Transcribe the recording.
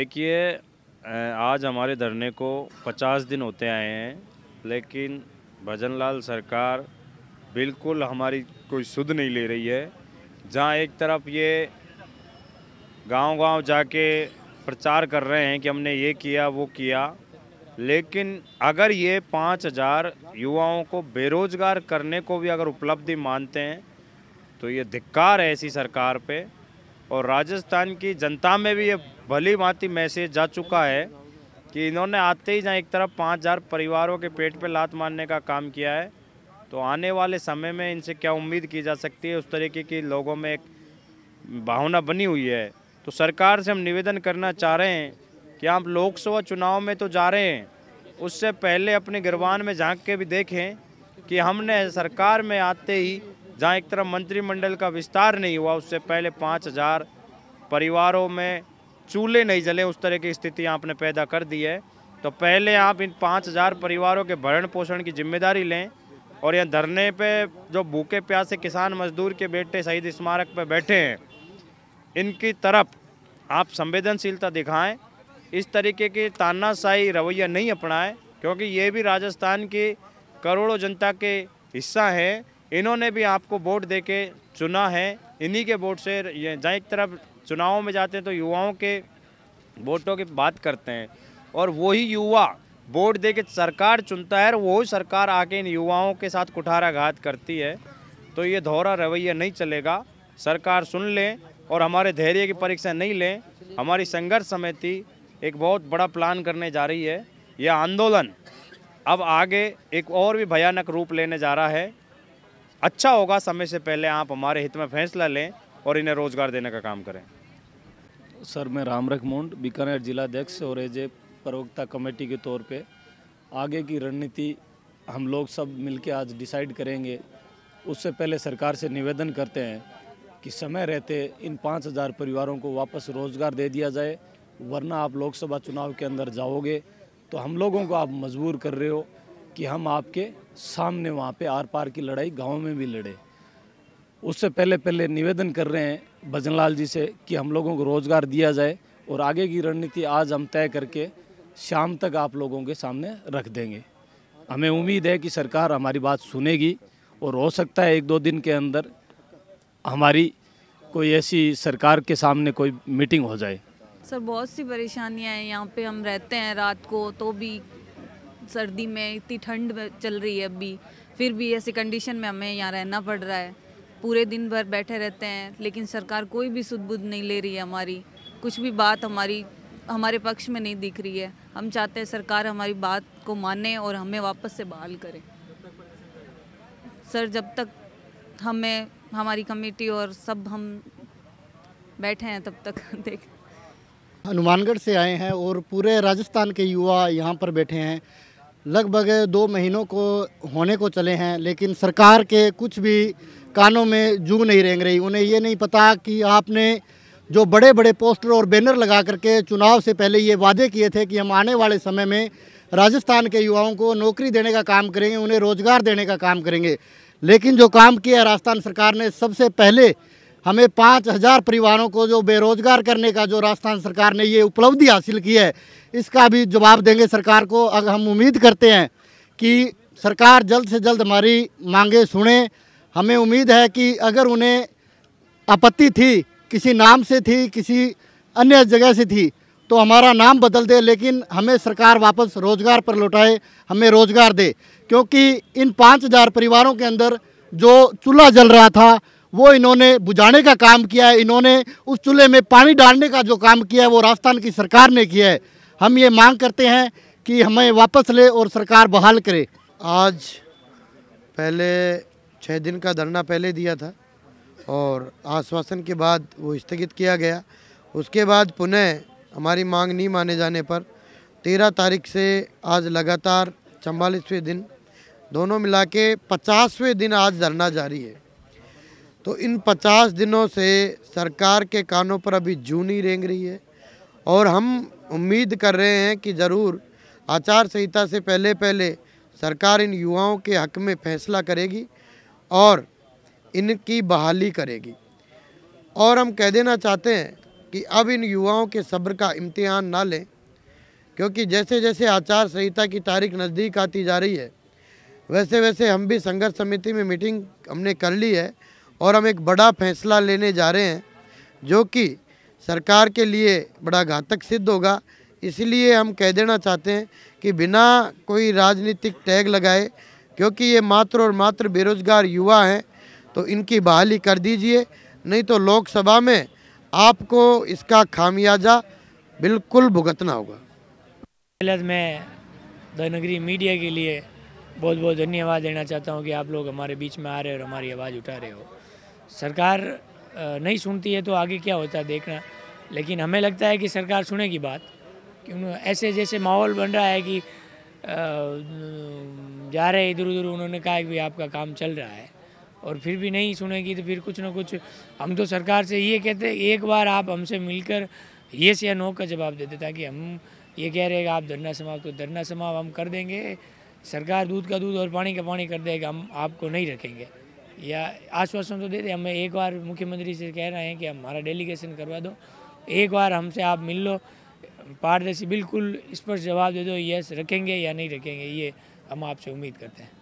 देखिए आज हमारे धरने को 50 दिन होते आए हैं लेकिन भजन लाल सरकार बिल्कुल हमारी कोई सुध नहीं ले रही है जहाँ एक तरफ ये गांव-गांव जाके प्रचार कर रहे हैं कि हमने ये किया वो किया लेकिन अगर ये पाँच हज़ार युवाओं को बेरोज़गार करने को भी अगर उपलब्धि मानते हैं तो ये धिक्कार है ऐसी सरकार पे और राजस्थान की जनता में भी ये भली भांति मैसेज जा चुका है कि इन्होंने आते ही जहाँ एक तरफ पाँच हज़ार परिवारों के पेट पे लात मारने का काम किया है तो आने वाले समय में इनसे क्या उम्मीद की जा सकती है उस तरीके की लोगों में एक भावना बनी हुई है तो सरकार से हम निवेदन करना चाह रहे हैं कि आप लोकसभा चुनाव में तो जा रहे हैं उससे पहले अपने गिरवान में झाँक के भी देखें कि हमने सरकार में आते ही जहाँ एक तरफ मंत्रिमंडल का विस्तार नहीं हुआ उससे पहले पाँच हज़ार परिवारों में चूल्हे नहीं जले उस तरह की स्थिति आपने पैदा कर दी है तो पहले आप इन पाँच हज़ार परिवारों के भरण पोषण की जिम्मेदारी लें और यह धरने पे जो भूखे प्यासे किसान मजदूर के बेटे शहीद स्मारक पर बैठे हैं इनकी तरफ आप संवेदनशीलता दिखाएँ इस तरीके की तानाशाही रवैया नहीं अपनाएं क्योंकि ये भी राजस्थान की करोड़ों जनता के हिस्सा हैं इन्होंने भी आपको वोट दे के चुना है इन्हीं के वोट से जहाँ एक तरफ चुनावों में जाते हैं तो युवाओं के वोटों की बात करते हैं और वही युवा वोट दे के सरकार चुनता है और वही सरकार आके इन युवाओं के साथ कुठाराघात करती है तो ये धौरा रवैया नहीं चलेगा सरकार सुन लें और हमारे धैर्य की परीक्षा नहीं लें हमारी संघर्ष समिति एक बहुत बड़ा प्लान करने जा रही है यह आंदोलन अब आगे एक और भी भयानक रूप लेने जा रहा है अच्छा होगा समय से पहले आप हमारे हित में फैसला लें और इन्हें रोजगार देने का काम करें सर मैं रामरख मुंड बीकानेर जिलाध्यक्ष और एज ए प्रवक्ता कमेटी के तौर पे आगे की रणनीति हम लोग सब मिलके आज डिसाइड करेंगे उससे पहले सरकार से निवेदन करते हैं कि समय रहते इन पाँच हज़ार परिवारों को वापस रोज़गार दे दिया जाए वरना आप लोकसभा चुनाव के अंदर जाओगे तो हम लोगों को आप मजबूर कर रहे हो कि हम आपके सामने वहाँ पे आर पार की लड़ाई गाँव में भी लड़े उससे पहले पहले निवेदन कर रहे हैं भजनलाल जी से कि हम लोगों को रोज़गार दिया जाए और आगे की रणनीति आज हम तय करके शाम तक आप लोगों के सामने रख देंगे हमें उम्मीद है कि सरकार हमारी बात सुनेगी और हो सकता है एक दो दिन के अंदर हमारी कोई ऐसी सरकार के सामने कोई मीटिंग हो जाए सर बहुत सी परेशानियां हैं यहाँ पे हम रहते हैं रात को तो भी सर्दी में इतनी ठंड चल रही है अभी फिर भी ऐसी कंडीशन में हमें यहाँ रहना पड़ रहा है पूरे दिन भर बैठे रहते हैं लेकिन सरकार कोई भी सुध नहीं ले रही है हमारी कुछ भी बात हमारी हमारे पक्ष में नहीं दिख रही है हम चाहते हैं सरकार हमारी बात को माने और हमें वापस से बहाल करे सर जब तक हमें हमारी कमेटी और सब हम बैठे हैं तब तक देख हनुमानगढ़ से आए हैं और पूरे राजस्थान के युवा यहाँ पर बैठे हैं लगभग दो महीनों को होने को चले हैं लेकिन सरकार के कुछ भी कानों में जू नहीं रेंग रही उन्हें ये नहीं पता कि आपने जो बड़े बड़े पोस्टर और बैनर लगा करके चुनाव से पहले ये वादे किए थे कि हम आने वाले समय में राजस्थान के युवाओं को नौकरी देने का काम करेंगे उन्हें रोज़गार देने का काम करेंगे लेकिन जो काम किया राजस्थान सरकार ने सबसे पहले हमें पाँच हज़ार परिवारों को जो बेरोजगार करने का जो राजस्थान सरकार ने ये उपलब्धि हासिल की है इसका भी जवाब देंगे सरकार को अगर हम उम्मीद करते हैं कि सरकार जल्द से जल्द हमारी मांगे सुने हमें उम्मीद है कि अगर उन्हें आपत्ति थी किसी नाम से थी किसी अन्य जगह से थी तो हमारा नाम बदल दे लेकिन हमें सरकार वापस रोज़गार पर लौटाए हमें रोज़गार दे क्योंकि इन पाँच हज़ार परिवारों के अंदर जो चूल्हा जल रहा था वो इन्होंने बुझाने का काम किया है इन्होंने उस चूल्हे में पानी डालने का जो काम किया है वो राजस्थान की सरकार ने किया है हम ये मांग करते हैं कि हमें वापस ले और सरकार बहाल करे आज पहले छः दिन का धरना पहले दिया था और आश्वासन के बाद वो स्थगित किया गया उसके बाद पुनः हमारी मांग नहीं माने जाने पर तेरह तारीख से आज लगातार चवालीसवें दिन दोनों मिला के पचासवें दिन आज धरना जारी है तो इन पचास दिनों से सरकार के कानों पर अभी जूनी रेंग रही है और हम उम्मीद कर रहे हैं कि ज़रूर आचार संहिता से पहले पहले सरकार इन युवाओं के हक में फैसला करेगी और इनकी बहाली करेगी और हम कह देना चाहते हैं कि अब इन युवाओं के सब्र का इम्तिहान ना लें क्योंकि जैसे जैसे आचार संहिता की तारीख नज़दीक आती जा रही है वैसे वैसे हम भी संघर्ष समिति में मीटिंग हमने कर ली है और हम एक बड़ा फैसला लेने जा रहे हैं जो कि सरकार के लिए बड़ा घातक सिद्ध होगा इसलिए हम कह देना चाहते हैं कि बिना कोई राजनीतिक टैग लगाए क्योंकि ये मात्र और मात्र बेरोजगार युवा हैं तो इनकी बहाली कर दीजिए नहीं तो लोकसभा में आपको इसका खामियाजा बिल्कुल भुगतना होगा तो मैं देवनगरी मीडिया के लिए बहुत बहुत धन्यवाद देना चाहता हूँ कि आप लोग हमारे बीच में आ रहे हो और हमारी आवाज़ उठा रहे हो सरकार नहीं सुनती है तो आगे क्या होता है देखना लेकिन हमें लगता है कि सरकार सुनेगी बात क्यों ऐसे जैसे माहौल बन रहा है कि जा रहे इधर उधर उन्होंने कहा कि भाई आपका काम चल रहा है और फिर भी नहीं सुनेगी तो फिर कुछ ना कुछ हम तो सरकार से ये कहते हैं एक बार आप हमसे मिलकर ये से या नो का जवाब देते ताकि हम ये कह रहे हैं आप धरना समाप्त तो धरना समाप्त हम कर देंगे सरकार दूध का दूध और पानी का पानी कर देगा हम आपको नहीं रखेंगे या आश्वासन तो दे दे हमें एक बार मुख्यमंत्री से कह रहे हैं कि हमारा डेलीगेशन करवा दो एक बार हमसे आप मिल लो पारदर्शी बिल्कुल स्पष्ट जवाब दे दो यस रखेंगे या नहीं रखेंगे ये हम आपसे उम्मीद करते हैं